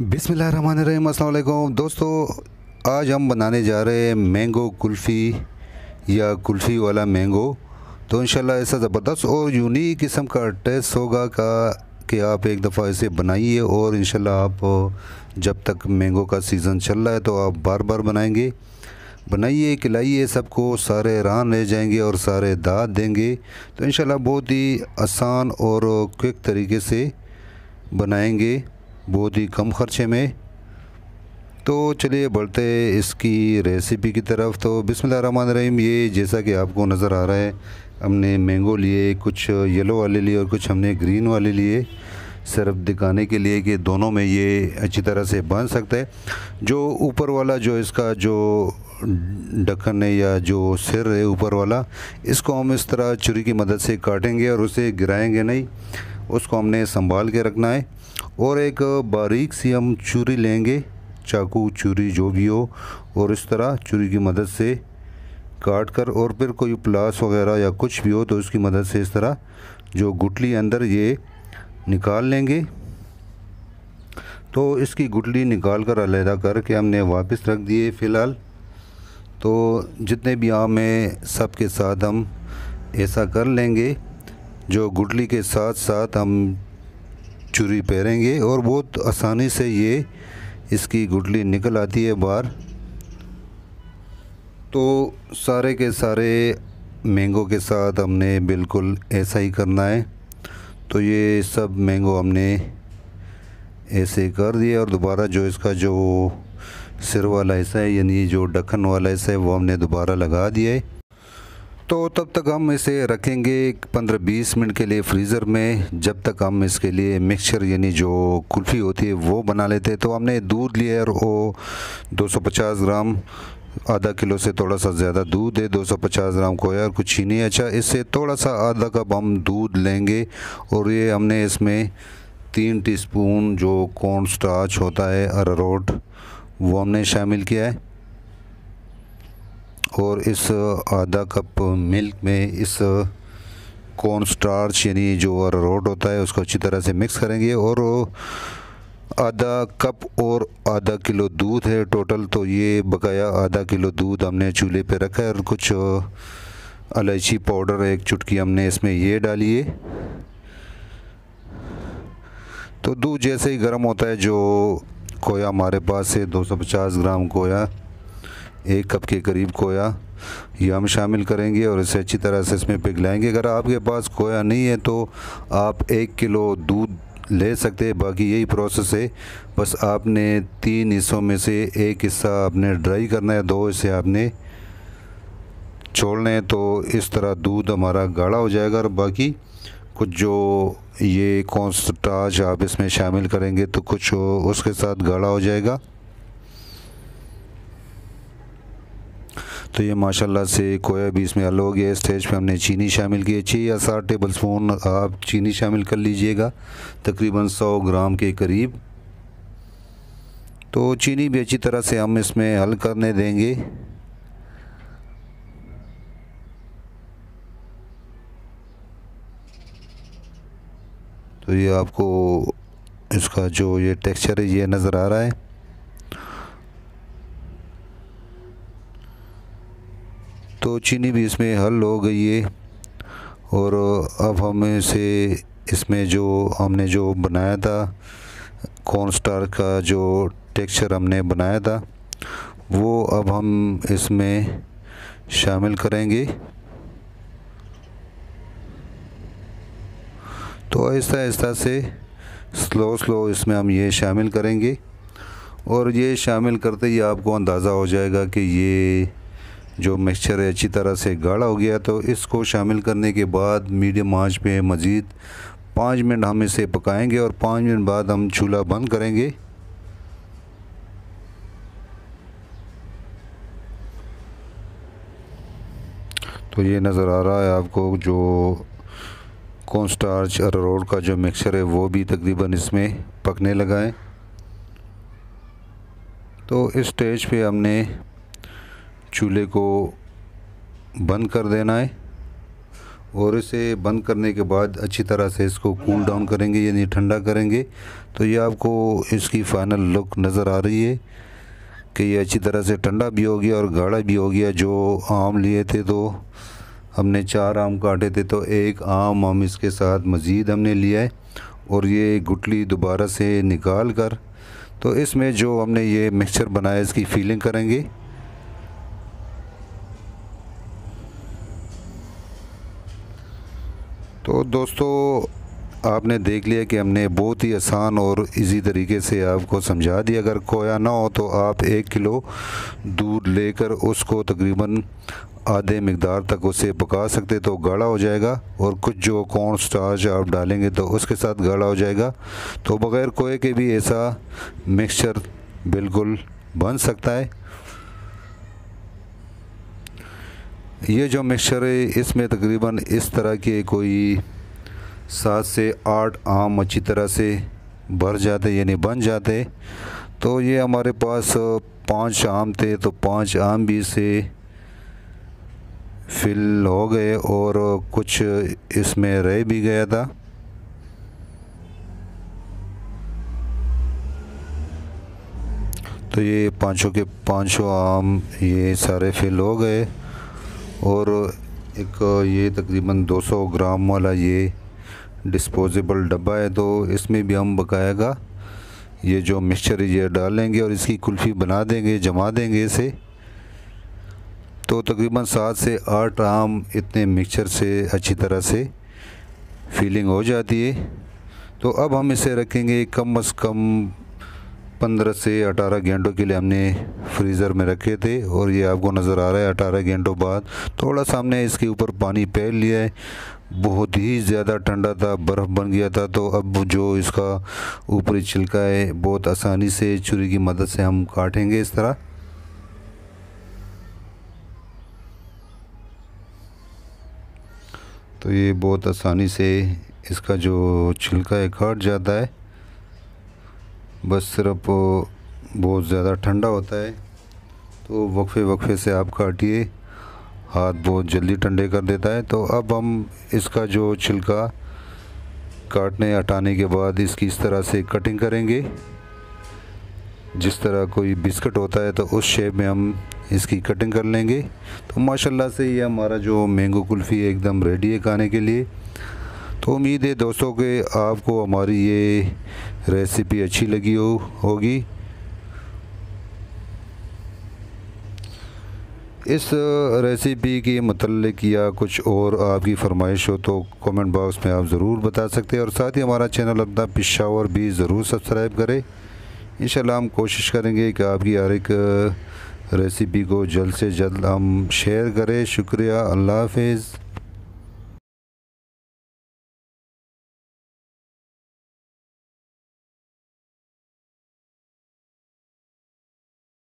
बिसमीम अल्लाम दोस्तों आज हम बनाने जा रहे हैं मैंगो कुल्फ़ी या कुल्फ़ी वाला मैंगो तो इन ऐसा ज़बरदस्त और यूनिक किस्म का टेस्ट होगा का कि आप एक दफ़ा इसे बनाइए और इन आप जब तक मैंगो का सीज़न चल रहा है तो आप बार बार बनाएंगे बनाइए खिलाइए सबको सारे रान ले जाएंगे और सारे दाद देंगे तो इन बहुत ही आसान और क्विक तरीके से बनाएंगे बहुत ही कम खर्चे में तो चलिए बढ़ते इसकी रेसिपी की तरफ तो बिसमिल्ल रहीम ये जैसा कि आपको नज़र आ रहा है हमने मैंगो लिए कुछ येलो वाले लिए और कुछ हमने ग्रीन वाले लिए सिर्फ दिखाने के लिए कि दोनों में ये अच्छी तरह से बन सकता है जो ऊपर वाला जो इसका जो ढक्कन है या जो सिर है ऊपर वाला इसको हम इस तरह चुरी की मदद से काटेंगे और उसे गिराएंगे नहीं उसको हमने संभाल के रखना है और एक बारीक सी हम चूरी लेंगे चाकू चूरी जो भी हो और इस तरह चूरी की मदद से काट कर और फिर कोई प्लास वगैरह या कुछ भी हो तो उसकी मदद से इस तरह जो गुटली अंदर ये निकाल लेंगे तो इसकी गुटली निकाल कर अलहदा करके हमने वापस रख दिए फ़िलहाल तो जितने भी आम हैं सब के साथ हम ऐसा कर लेंगे जो गुडली के साथ साथ हम चूरी पहरेंगे और बहुत आसानी से ये इसकी गुडली निकल आती है बाहर तो सारे के सारे मैंगो के साथ हमने बिल्कुल ऐसा ही करना है तो ये सब मैंगो हमने ऐसे कर दिए और दोबारा जो इसका जो सिर वाला हिस्सा है यानी जो डक्खन वाला हिस्सा है वो हमने दोबारा लगा दिया है तो तब तक हम इसे रखेंगे 15-20 मिनट के लिए फ्रीज़र में जब तक हम इसके लिए मिक्सचर यानी जो कुल्फ़ी होती है वो बना लेते हैं तो हमने दूध लिया है और वो 250 ग्राम आधा किलो से थोड़ा सा ज़्यादा दूध है 250 ग्राम खोया और कुछ चीनी अच्छा इससे थोड़ा सा आधा कप हम दूध लेंगे और ये हमने इसमें तीन टी जो कॉर्न स्टार्च होता है अरारोट वो हमने शामिल किया है और इस आधा कप मिल्क में इस कॉर्न स्टार्च यानी जो रोट होता है उसको अच्छी तरह से मिक्स करेंगे और आधा कप और आधा किलो दूध है टोटल तो ये बकाया आधा किलो दूध हमने चूल्हे पे रखा है और कुछ इलायची पाउडर एक चुटकी हमने इसमें ये डाली है तो दूध जैसे ही गर्म होता है जो कोया हमारे पास है 250 ग्राम कोया एक कप के करीब खोया ये हम शामिल करेंगे और इसे अच्छी तरह से इसमें पिघलाएंगे अगर आपके पास खोया नहीं है तो आप एक किलो दूध ले सकते हैं बाकी यही प्रोसेस है बस आपने तीन हिस्सों में से एक हिस्सा आपने ड्राई करना है दो हिस्से आपने छोड़ने तो इस तरह दूध हमारा गाढ़ा हो जाएगा और बाकी कुछ जो ये कॉन्सटाज आप इसमें शामिल करेंगे तो कुछ उसके साथ गाढ़ा हो जाएगा तो ये माशाल्लाह से कोया भी इसमें हल हो गया स्टेज पे हमने चीनी शामिल की है छः या सात टेबल स्पून आप चीनी शामिल कर लीजिएगा तकरीबन सौ ग्राम के करीब तो चीनी भी अच्छी तरह से हम इसमें हल करने देंगे तो ये आपको इसका जो ये टेक्सचर है ये नज़र आ रहा है तो चीनी भी इसमें हल हो गई है और अब हम इसे इसमें जो हमने जो बनाया था कॉर्न स्टार का जो टेक्सचर हमने बनाया था वो अब हम इसमें शामिल करेंगे तो आहिस्ता आहिस्ता से स्लो स्लो इसमें हम ये शामिल करेंगे और ये शामिल करते ही आपको अंदाज़ा हो जाएगा कि ये जो मिक्सचर है अच्छी तरह से गाढ़ा हो गया तो इसको शामिल करने के बाद मीडियम आँच पर मज़ीद पाँच मिनट हम इसे पकाएंगे और पाँच मिनट बाद हम चूल्हा बंद करेंगे तो ये नज़र आ रहा है आपको जो कौन स्टार्च अरोड का जो मिक्सचर है वो भी तकरीबन इसमें पकने लगा है तो इस स्टेज पे हमने चूल्हे को बंद कर देना है और इसे बंद करने के बाद अच्छी तरह से इसको कूल डाउन करेंगे यानी ठंडा करेंगे तो ये आपको इसकी फ़ाइनल लुक नज़र आ रही है कि ये अच्छी तरह से ठंडा भी हो गया और गाढ़ा भी हो गया जो आम लिए थे तो हमने चार आम काटे थे तो एक आम हम इसके साथ मज़ीद हमने लिया है और ये गुटली दोबारा से निकाल कर तो इसमें जो हमने ये मिक्सचर बनाया इसकी फीलिंग करेंगे तो दोस्तों आपने देख लिया कि हमने बहुत ही आसान और इजी तरीके से आपको समझा दिया अगर खोया ना हो तो आप एक किलो दूध लेकर उसको तकरीबन आधे मकदार तक उसे पका सकते तो गाढ़ा हो जाएगा और कुछ जो कॉर्न स्टार्च आप डालेंगे तो उसके साथ गाढ़ा हो जाएगा तो बग़ैर कोए के भी ऐसा मिक्सचर बिल्कुल बन सकता है ये जो मिक्सचर है इसमें तकरीबन इस तरह के कोई सात से आठ आम अच्छी तरह से भर जाते यानी बन जाते तो ये हमारे पास पांच आम थे तो पांच आम भी से फिल हो गए और कुछ इसमें रह भी गया था तो ये पाँचों के पाँचों आम ये सारे फिल हो गए और एक ये तकरीबन 200 ग्राम वाला ये डिस्पोजेबल डब्बा है तो इसमें भी हम बकाएगा ये जो मिक्सचर ये डालेंगे और इसकी कुल्फ़ी बना देंगे जमा देंगे इसे तो तकरीबन सात से आठ आम इतने मिक्सचर से अच्छी तरह से फीलिंग हो जाती है तो अब हम इसे रखेंगे कम अज़ कम पंद्रह से अठारह घंटों के लिए हमने फ्रीज़र में रखे थे और ये आपको नज़र आ रहा है अठारह घंटों बाद थोड़ा सा हमने इसके ऊपर पानी पहन लिया है बहुत ही ज़्यादा ठंडा था बर्फ़ बन गया था तो अब जो इसका ऊपरी छिलका है बहुत आसानी से छुरी की मदद से हम काटेंगे इस तरह तो ये बहुत आसानी से इसका जो छिलका है काट जाता है बस सिर्फ बहुत ज़्यादा ठंडा होता है तो वक्फे वक्फे से आप काटिए हाथ बहुत जल्दी ठंडे कर देता है तो अब हम इसका जो छिलका काटने हटाने के बाद इसकी इस तरह से कटिंग करेंगे जिस तरह कोई बिस्किट होता है तो उस शेप में हम इसकी कटिंग कर लेंगे तो माशाल्लाह से ये हमारा जो मैंगो कुल्फ़ी है एकदम रेडी है खाने के लिए तो उम्मीद है दोस्तों के आपको हमारी ये रेसिपी अच्छी लगी हो होगी इस रेसिपी के मतलब या कुछ और आपकी फरमाइश हो तो कमेंट बॉक्स में आप ज़रूर बता सकते हैं और साथ ही हमारा चैनल अपना पिशावर भी ज़रूर सब्सक्राइब करें इन हम कोशिश करेंगे कि आपकी हर एक रेसिपी को जल्द से जल्द हम शेयर करें शुक्रिया अल्लाह हाफिज़